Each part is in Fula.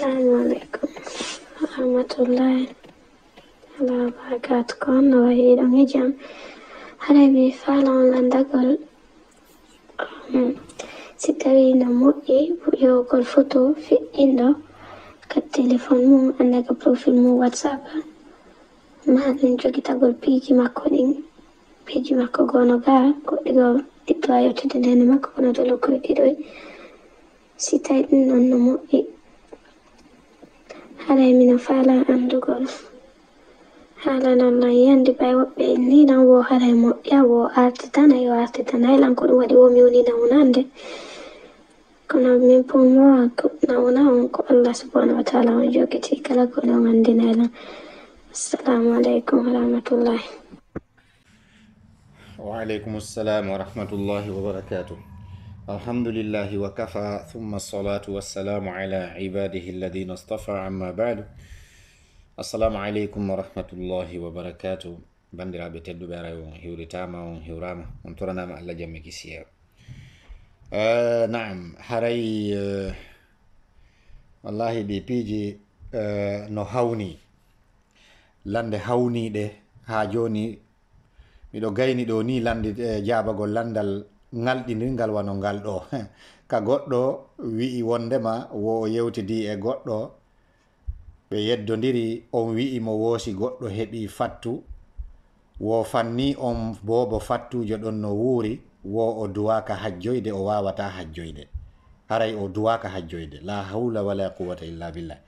Assalamualaikum warahmatullahi wabarakatuh. Kon wahi dong hijam. Hari ini falo landagol. Si kari namu e yo kol um, e, e foto fi indo e ka telefon mu anda ka profil mu whatsapp. Ma nin jo kita gol piji mako nin piji mako gono ga ko digo tipa yo tete nene mako kono dolo ko e tiroi. Si tait non namu e haɗaymi no faala andugol na lallay yandi bay wa be ni na wo hala mo ya wo arti arti artitanay o artitanay lanko ɗum waɗi womi woni nawunande kono mi po mo ko na nawuna on ko allah subhanahu wa taala on jo jogiti kala ko goɗo on na lan assalamu wa aleykum wa waaleykum assalam wa rahmatullahi wa barakatuh Alhamdulillahi wakafa thumma salatu wassalamu ala ibadihi alladhina istafa amma ba'du assalamu aleykum warahmatullahi wabarakatuh bandiraɓe tedduɓe ara on hiwritama on hiwrama on toranama allah jamme kisiya uh, eh, naam haray uh, eh, wallahi ɓe piiji uh, eh, no hawni lande hawniɗe ha joni miɗo gayni ɗo ni lande uh, jabagol landal ngalɗindir ngal wano ngal ɗo ka goɗɗo wi'i wondema wo o yewtidi e goɗɗo ɓe yeddodiri on wi'i mo woosi goɗɗo heɓi fattu wo fanni on boobo fattujo ɗon no wuuri wo o duwaka hajjoyde o wawata hajjoyde haray o duwaka hajjoyde la hawla wala quwata illa billah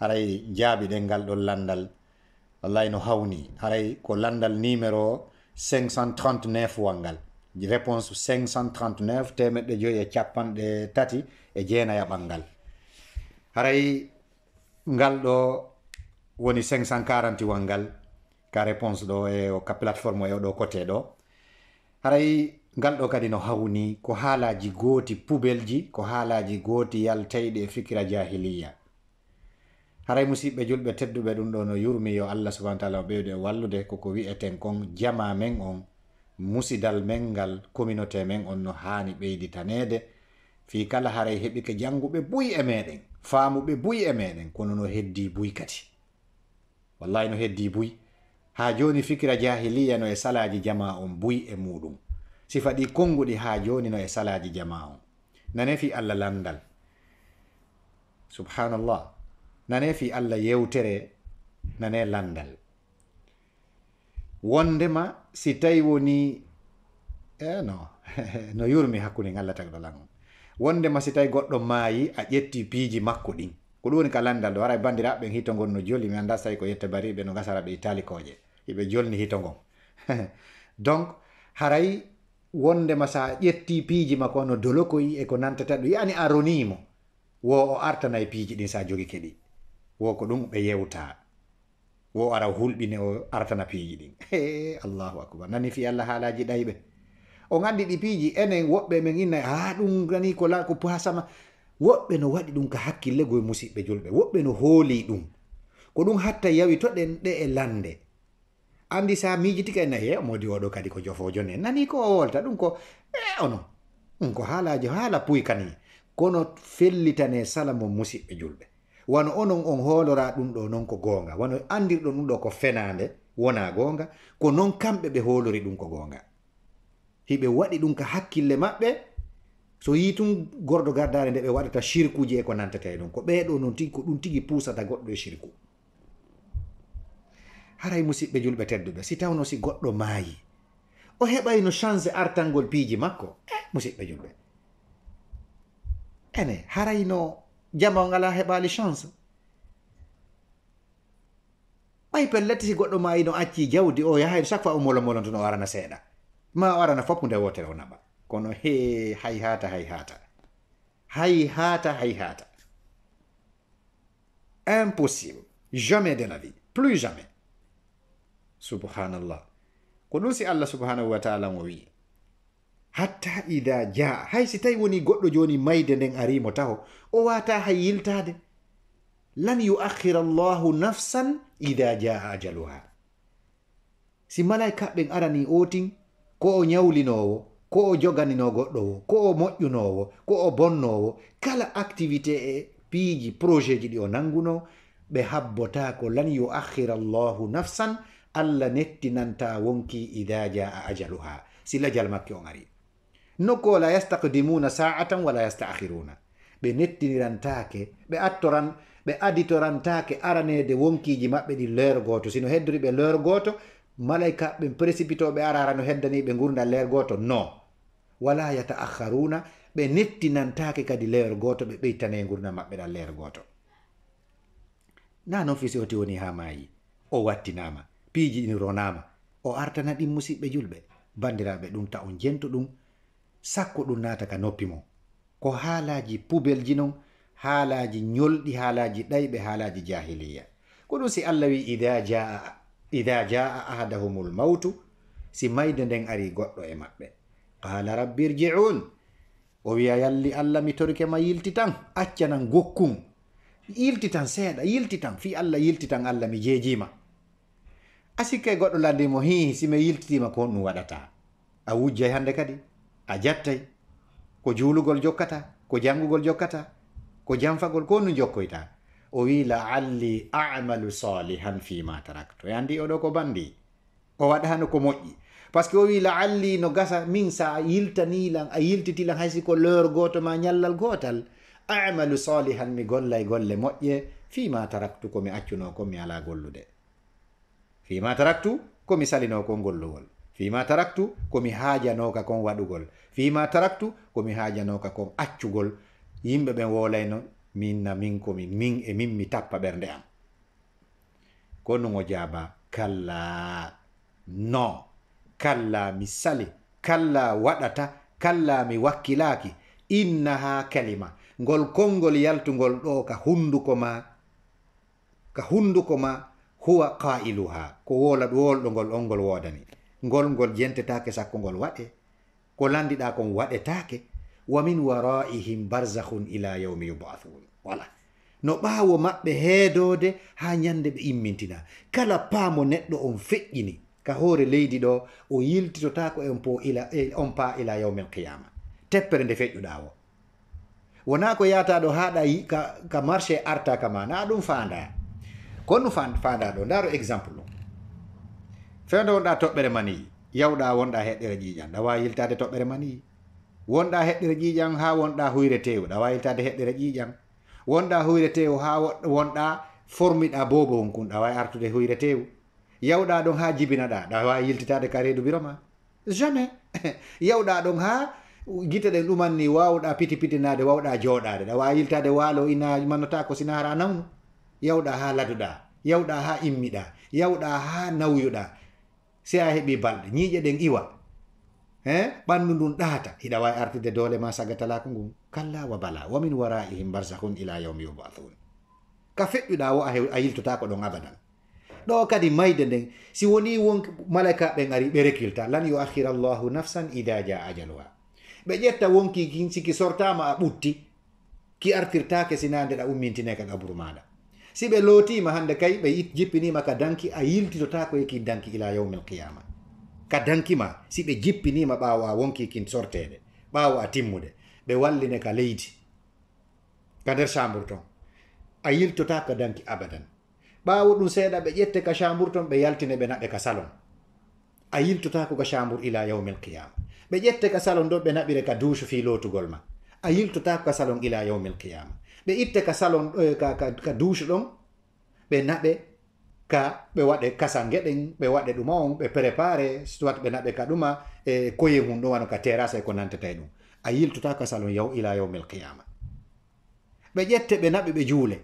haray jaaɓi ɗen ngal ɗon landal wallahi no hawni haray ko landal numéro 539 wal ngal réponse 539 temeɗɗe joyi e capanɗe tati e jeenaya e ɓalngal haray ngal ɗo woni 540 walngal ka réponse ɗo e ka plateforme o yewɗo côté ɗo haray ngal ɗo kadi no hawni ko haalaji gooti pubelji ko haalaji gooti yalteyɗe e fikira jahiliya haray musidɓe julɓe tedduɓe ɗum ɗo no yurmi yo allah subahanau taala o ɓeyde e wallude koko wi'eten kon jama men on musidal men ngal communauté men on no haani ɓeyditaneede fii kala haray heɓi ke jannguɓe buyi e meɗen faamuɓe buyi e meɗen kono no heddi buyi kadi wallahi no heddi buyi haa jooni fikira jahiliya no e salaaji jama on buyi e muɗum sifa ɗi konnguɗi haa jooni no e salaaji jama on nane fii allah landal subhanallah nane fii allah yewtere nane landal wondema si tawi woni eh, no no yurmi hakkunde ngallata ɗo langon wondema si tawi goɗɗo maayi a ƴetti piiji makko ɗin ko ɗum woni ka landal ɗo ara bandiraɓe hito no joli mi anda sawi ko yetta bariɓe no gasara ɓe italicoje eɓe jolni hito donc haray wondema sa ƴetti piiji makko no dolokoyi e ko nantata ɗo yani a ronimo wo o artana e piiji ɗin sa jogi keɗi wo ko ɗum ɓe yewta wo ara hulɗine o artana piiji ɗin e allahu akbar nani fi allah haalaji ɗayɓe o anndi ɗi piiji enen woɓɓe men inna ha ɗum nani ko la ko pasama woɓɓe no waɗi ɗum ka hakkille goye musidɓe julɓe woɓɓe no hooli ɗum ko ɗum hatta yawi toɗen ɗe e lande andi sa miijitika ena he modi oɗo kadi ko jofojo ne nani ko o wolta ɗum ko e ono ɗum ko haalaji haala puy kani kono fellitane sala mo musidɓe julɓe wano onon on holora ɗum ɗo noon ko goonga wano andirɗo ɗum ɗo ko fenande wona goonga ko noon kamɓe ɓe hoolori ɗum ko goonga hiɓe waɗi ɗum ka hakkille maɓɓe so yi tun gordo gardare nde ɓe waɗata sirkuji e ko nantata e ɗum ko ɓeɗo noon tigi ko ɗum tigi pusata goɗɗo e sirku haray musidɓe julɓe tedduɓe si tawno si goɗɗo maayi o heɓayno change artangol piiji makko e eh, musidɓe julɓe ene harayno jama o hebali chance ɓay pellette si goɗɗo ma no acci jawdi o oh, yahay chaque fois o molo molon tun o arana seeɗa ma o arana fop nde wotere o naɓa kono he hay hata hay hata hay hata hay hata impossible jamais de la vie plus jamais subhanallah ko ɗum si allah subhanahu wa taala mo wi hatta ida jaa hay si tawi woni goɗɗo joni mayde nden arimo taho o wata hay yiltade lan yuakhir allahu nafsan ida jaa ajaluha si malaikaɓɓen arani o tin ko o ñawlinowo ko o joganino goɗɗo wo ko o moƴƴunowo ko o bonnowo kala activité e piiji projet ji ɗi o nanguno ɓe habbota ko lan yuakhir allahu nafsan allah nettinanta wonki ida jaa ajaluha si lajal makke on ari nokku o la yastakdimuna sa'atan wala yasta'khiruna ɓe nettinirantaake ɓe attoran ɓe aditorantaake aranede wonkiiji maɓɓe ɗi leur gooto sino heddoriɓe leur gooto malaikaɓe précipitoɓe arara no heddaniɓe gurda leur gooto non wala yata'akharuna ɓe nettinantaake kadi leur gooto ɓe ɓeytane gurda maɓɓe ɗa leur gooto na noon fisi oti woni ha maayi o wattinama piiji ɗin ronama o artana ɗin musiɓɓe julɓe bandiraɓe ɗum ta on jento ɗum sakko ɗum nataka noppi mo ko haalaji pubelji non haalaji yolɗi haalaji ɗayɓe haalaji jahiliya ko ɗum si allah wi ida jaa ahadahum lmautu si mayde nden ari goɗɗo e maɓɓe qala rabbi irjiun o wiya yalli allah mi torike ma yilti tan accanan gokkum yilti tan seeɗa yilti tan fi allah yilti tan allah mi jeejima a sikka e goɗɗo landimo hi si mi yiltitima ko ɗum waɗata a wujjay hannde kadi a jattay ko juulugol jokkata ko janngugol jokkata ko janfagol ko nu jokkoyta o wi laalli amalu salihan fima taracto e anndi oɗo ko banndi o waɗano ko moƴƴi par ce que o wi laalli no gasa min sa a yiltanilan a yiltitilan haysi ko leur goto ma ñallal gotal amalu salihan mi golla e golle moƴƴe fima taractu komi accuno kon mi ala gollude fima taractu komi salino kon golluwol fima taraktu komi hajanoka kon waɗugol fima taraktu komi hajanoka kon accugol yimɓe ɓen wolayno minna min komi min e min mi tappa ɓernde am konu o jaba kalla no kalla mi sali kalla waɗata kalla mi inna innaha kalima ngol kongol yaltungol ɗo ka hunduko ma ka hunduko ma huwa qailuha ko wola wolɗo ngol on ngol ngol ngol yentetake sakko ngol waɗe ko landiɗa kon waɗetake wa min waraihim barzahun ila yaumi yubathun wala no ɓaawo maɓɓe heedode ha ñande ɓe immintina kala paamo neɗɗo on feƴƴini ka hoore leydi ɗo o yiltitotako en po ila e on pa ila yaumil qiyama teppere nde feƴƴuɗa o wona ko yata ɗo haɗa ka, ka marché arta kama na ɗum fanda no fanda ɗo ndaro exemple ɗum fewde wonɗa toɓɓere mani yawɗa wonɗa heɗɗere ƴiiƴan ɗawa yiltade toɓɓere mani wonɗa heɗɗere ƴiiƴan ha wonɗa huyre tewu ɗawa yiltade heɗɗere ƴiiƴan wonɗa huyre tewu ha wonɗa formiɗa bobo honkun ɗawa artude huyre tewu yawɗa ɗon ha jibinaɗa ɗawa yiltitade ka reedu biroma jamais yawɗa ɗon ha guite ɗen ɗumanni wawɗa piti pitinade wawɗa jooɗade ɗawa yiltade waalo ina mannota ko sina hara nawnu yawɗa ha laduɗa yawɗa ha immiɗa yawɗa ha nawyuɗa si a heɓi balɗe ñiiƴe ɗen iwa e ɓanndu ndun ɗaata hiɗa wawi artude doole ma saga talaku ngun kalla wa bala wa min waraihim barzakun ila yawmi yubathun ka feƴƴuɗa wo a yiltotako ɗon abadan ɗo kadi mayde nden si woni won malaka ɓen ari ɓe rekilta lan yo akhira llahu nafsan ida ja ajaluha ɓe ƴetta wonki siki sortama a ɓutti ki artirtake sinande ɗa ummintineka da maɗa si ɓe lootima hannde kay ɓe jippinima ka danki a yiltitotaa ko kin danki ila yawmil qiyama ka dankima si ɓe jippinima ɓaawo a wonki kin sortede ɓaawo a timmude ɓe walline ka leydi ka nder chambre ton a yiltota ka danki abadan ɓaawo ɗum seeɗa ɓe ƴette ka chambre ton ɓe yaltine ɓe naɓe ka salon a yiltotako ka chambre ila yawmil qiyama ɓe ƴette ka salon ɗo ɓe naɓire ka duuche fi lootugol ma a yiltotako ka salon ila yawmil qiyama ɓe itta ka salon eh, ka, ka, ka douche ɗon ɓe naɓe ka ɓe waɗe kasal geɗen ɓe waɗe ɗuma on ɓe préparé soit ɓe naɓe ka ɗuma e koye hun ɗum wano ka terase e ko nantatae ɗum a yiltota ka salon yaw ila yawmil qiyama ɓe ƴette ɓe naɓe ɓe juule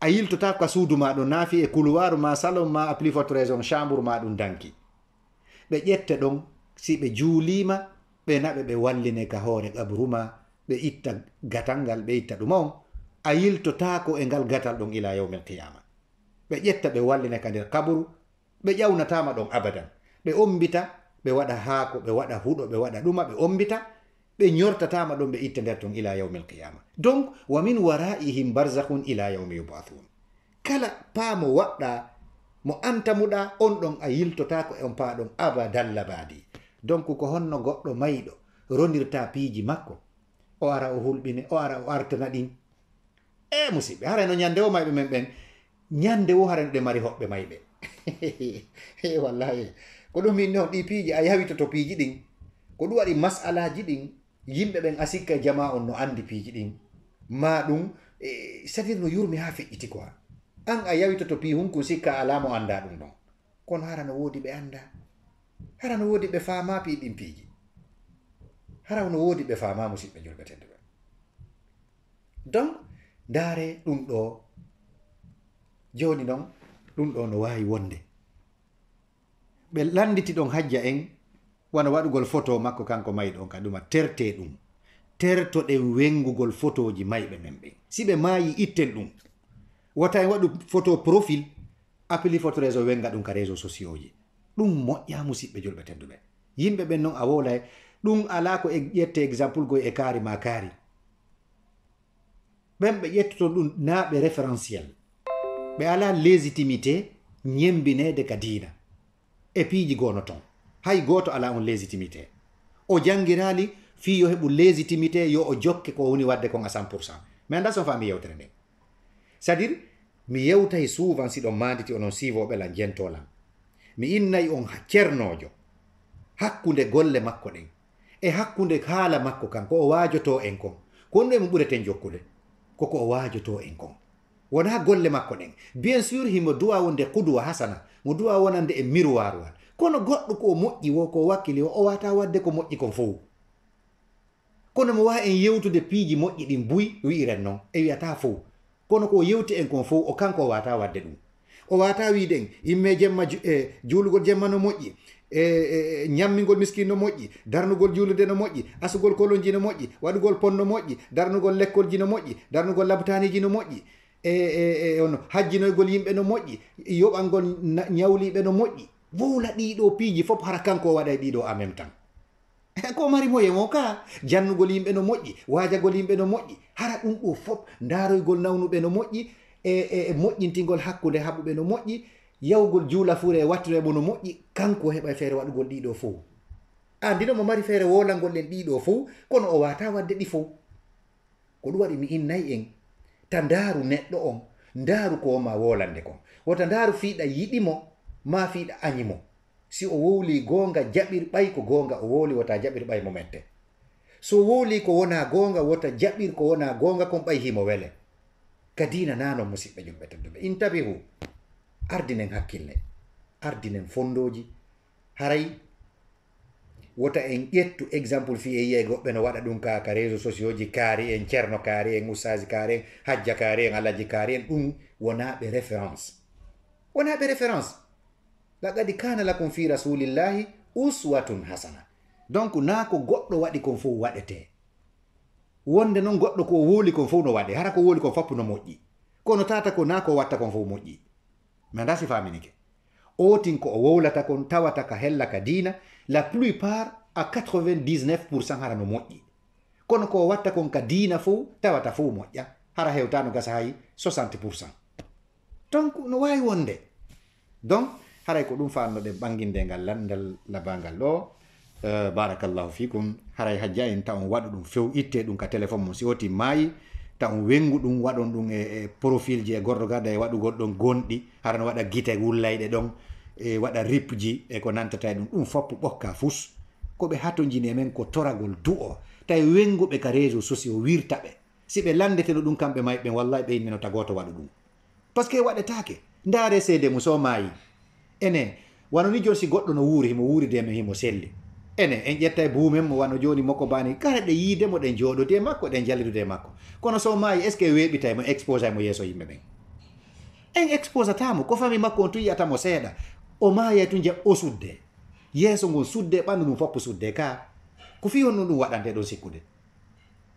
a yiltota ka suudu ma ɗum naafi e couloiru ma salon ma a plus forte raison chambre ma ɗum danki ɓe ƴette ɗon si ɓe juulima ɓe naɓe ɓe walline ka hoore gabruma ɓe itta gatal ngal ɓe itta ɗum on a yiltotako e ngal gatal ɗon ila yawmil qiyama ɓe ƴetta ɓe wallinaka nder kaburu ɓe ƴawnatama ɗon abadan ɓe ombita ɓe waɗa haako ɓe waɗa huɗo ɓe waɗa ɗuma ɓe ombita ɓe ñortatama ɗon ɓe itta nder ton ila yawmil qiyama donc wa min waraihim barzakhun ila yawmi yubathun kala paamo waɗɗa mo antamuɗa on ɗon a yiltotako e on paa ɗon labadi donc ko honno goɗɗo mayɗo ronirta piiji makko o ara o hulɓine o ara o artana ɗin e musidɓe harano ñande wo mayɓe men ɓen ñande wo harano ɗe mari hoɓɓe mayɓe e wallahi ko ɗum min noon ɗi piiji a yawita to piiji ɗin ko ɗum waɗi masalaji ɗin yimɓe ɓen asikka e jama on no andi piiji ɗin ma ɗum e, satir no yurmi ha feƴƴiti quoi an a yawita to pi hunkun sikka alamo anda ɗum noon kono harano woodi ɓe annda harano woodi ɓe faama piiɗin piiji hara no woodi ɓe fama musidɓe julɓetede ɓe donc ndaare ɗum ɗo joni non ɗum ɗo no wawi wonde ɓe landiti ɗon hajja en wona waɗugol photo makko kanko mayi ɗon ka ɗuma terte ɗum tertoɗen wengugol photo ji mayɓe men ɓen si ɓe mayi itten ɗum wata en waɗu photo profil appli photo réseau wenga ɗum ka réseau sociau ji ɗum moƴƴa musidɓe julɓe tedduɓe yimɓe ɓen noon a wolay ɗum e- e ala ko ƴette exemple goy e kaari ma kaari ɓen ɓe ƴettoton ɗum na ɓe référentiel ɓe ala légitimité ñembinede ka diina e piiji gono ton hay goto ala on légitimité o jangirali fi yo heɓu légitimité yo o jokke ko woni wadde kon a 100 pourcent mais anda son mi yewtere nde c'est à dire mi yewtay souvent si ɗon manditi onon sivoɓe lan jentolan mi innayi on cernojo hakkunde golle makko ɗen e hakkunde haala makko kan ko o waajoto en kon kon ɗum e mo ɓureten jokkude koko o waajoto en kon wona golle makko ɗen bien sûr himo duwa wonde kudowa hasana mo duwa wonande e miroirwal kono goɗɗo ko o moƴƴi wo ko wakkili o o wata wadde ko moƴƴi kon fow kono mo wawi en yewtude piiji moƴƴi ɗin buyi wi'iren noon e wiyata fow kono ko yewti en kon fow o kanko o wata wadde ɗum o wata wiiden yimme jemma julugol e, jemma no moƴƴi e ñammigol miskine no moƴƴi darnugol juulude no moƴƴi asugol kolonji no moƴƴi waɗugol ponno moƴƴi darnugol lekkol ji no moƴƴi darnugol labutaniji no moƴƴi eon hajjinoygol yimɓe no moƴƴi yoɓalgol ñawliɓe no moƴƴi wowla ɗiɗo piiji fof hara kanko waɗa e ɗiɗo amen tan ko mari moye mo ka jannugol yimɓe no moƴƴi waajagol yimɓe no moƴƴi hara ɗum ɗo fof ndaroygol nawnuɓe no moƴƴi e moƴƴintigol hakkunde haɓuɓe no moƴƴi yawgol juula fure e wattiroemo no moƴƴi kanko heɓa feere waɗugol ɗiɗo fo andino ah, mo mari feere wolalgol ɗen ɗiɗo fo kono o wata wadde ɗi fo ko ɗum waɗi mi innayi en ta ndaaru neɗɗo on ndaaru ko woma wolande kon wota ndaaru fiiɗa yiɗimo ma fiiɗa añimo si o wowli gonga jaɓir ɓay ko gonga o wowli wota jaɓir ɓay mo mette so wowli ko wona gonga wota jaɓir ko wona gonga kon ɓay himo wele ka dina nanon musidɓe jumɓe tedduɓe intabihu ardinen hakkille ardinen fondoji haray wota en ƴettu exemple fi e yiya goɓɓe no waɗa ɗum ka ka réseau sociau ji kaari en ceerno kaari en ussaji kaari en hajja kaari en alhaji kaari en ɗum wonaɓe référence wonaɓe référence laqadi kana lakum fi rasulillahi uswatun hasana donc naa ko goɗɗo waɗi kon fof waɗete wonde noon goɗɗo ko wooli kon fof no waɗe hara ko wooli kon fappu no moƴƴi kono tata ko naa ko watta kon fof moƴƴi mais nda si faminike otin ko o wowlata kon tawata ka hella ka dina la plupart a 99 hara no moƴƴi kono ko watta kon ka dina fo tawata fo moƴƴa hara hewtano gasa hay 60 donc no wawi wonde donc haray ko ɗum faannoɗen ɓanginde ngal landal labangal ɗo euh, barakallahu fikum haray hajja en taw on waɗa ɗum few itte ɗum ka téléphone mum si oti mayi tan wengu ɗum waɗon ɗum e, e profil ji e gorɗo garda e waɗugol ɗon gonɗi harano waɗa guite wullayɗe ɗon e waɗa rip ji e ko nantata ɗum ɗum foppo ɓokka fus koɓe hato jini e men ko toragol du o tawi wenguɓe ka réseau sociau wirta ɓe si ɓe landeteno ɗum kamɓe mayɓe wallahi ɓe yimmeno tagoto waɗu ɗum par ce que waɗetake ndaare seede mu so mayi ene wano ni joni si goɗɗo no wuuri himo wuuride e men himo selli ene en ƴetta e buumem mo wano joni makko bani kala ɗe yiidemo ɗen jooɗode e makko ɗen jallidude e makko kono so maayi est ce que weeɓita mo exposé mo yeeso yimɓe ɓen en exposatamo ko fami makko on tun yiyatamo seeɗa o maaya tun jeya o sudde yeeso ngon sudde ɓanndu mum foppo sudde ka ko fi honno ɗum waɗante ɗon sikkude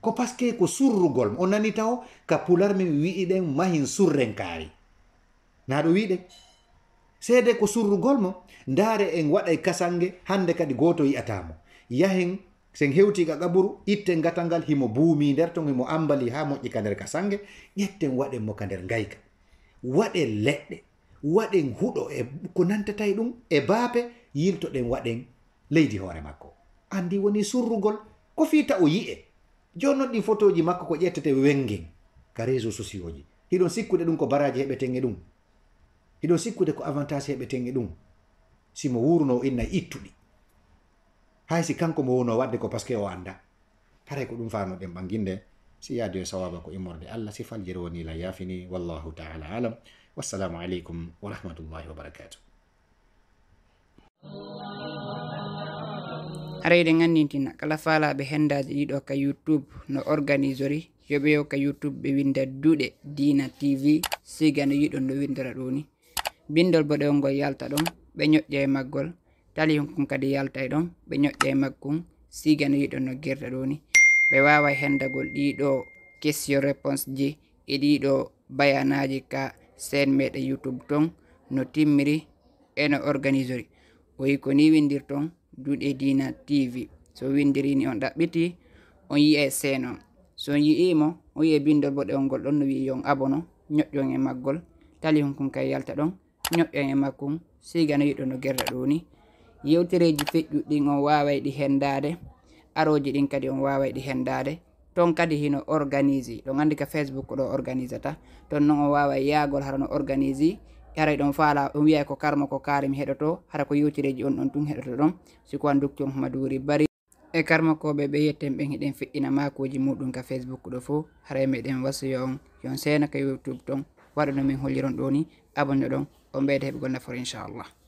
ko par ce que ko surrugol o nani taw ka pular min wi'i ɗen mahin surren kaari na ɗo wiɗen seede ko surrugol mo ndaare en waɗay kasalnge hande kadi goto yi'atamo yahen sen hewtiga gaɓuru itten gatal ngal himo buumi nder to himo ambali ha moƴƴi ka nder kasalnge ƴetten waɗenmo ka nder ngayka waɗe leɗɗe waɗen huɗo e ko nantatay ɗum e baape yiltoɗen waɗen leydi hoore makko andi woni surrugol ko fiita o yi'e jonnon ɗi photoji makko ko ƴettete wengen ka réseau sociaux ji hiɗon sikkude ɗum ko baraji heɓeten e ɗum hiɗo sikkude ko avantage heɓe tenge ɗum simo wurno inna ittuɗi hay si kanko mo wono wadde ko parce que o anda haray ko ɗum fanoɗen ɓanginde si yaadi o sawaba ko immorde allah si ni la yafini wallahu taala alam wassalamu aleykum wa rahmatullahi wa barakatuh arayde gannitina kala falaɓe hendaji ɗiɗo ka youtube no organisori yoɓe yo ka youtube ɓe winda duuɗe dina tv sigano no yiɗon no windora ɗo ni bindol boɗewol ngol yalta ɗon ɓe ñoƴƴe e maggol tali hunkum kadi yalta e ɗon ɓe ñoƴƴe e maggum sigano yiɗo noggirɗa ɗoni ɓe wawa hendagol ɗiɗo question réponse ji e ɗiɗo bayanaji ka sen meɗe youtube ton no timmiri eno organisori oyi ko ni windir ton duuɗe dina tv so windirini on ɗaɓɓiti on yi'e seno so on yi'imo on yi'e bindol boɗewol ngol ɗon no wi yon abono ñoƴƴon e maggol tali hunkum kay yalta ɗon ñoƴƴoe makko siganoyiɗo no gerɗa ɗo ni yewtereji feƴƴuɗɗin on waway ɗi hendade aroji ɗin kadi on waway ɗi hendade ton kadi hino organise ɗon andi ka facebook ko ɗo organise ta ton noon on wawa yaagol harano organise haray ɗon faala on wiyay ko karma ko kaarimi heɗoto hara ko yewtereji on ɗon tun heɗoto ɗon sikoan docteur mahamadouri bari e karma koɓe ɓe yetten ɓen heɗen feƴƴina makoji muɗum ka facebook ɗo fo haray meɗen wasiyo on yon sena ka youtube ton waɗano min holliron ɗo ni abonne ɗon ومبيد بقول نفر إن شاء الله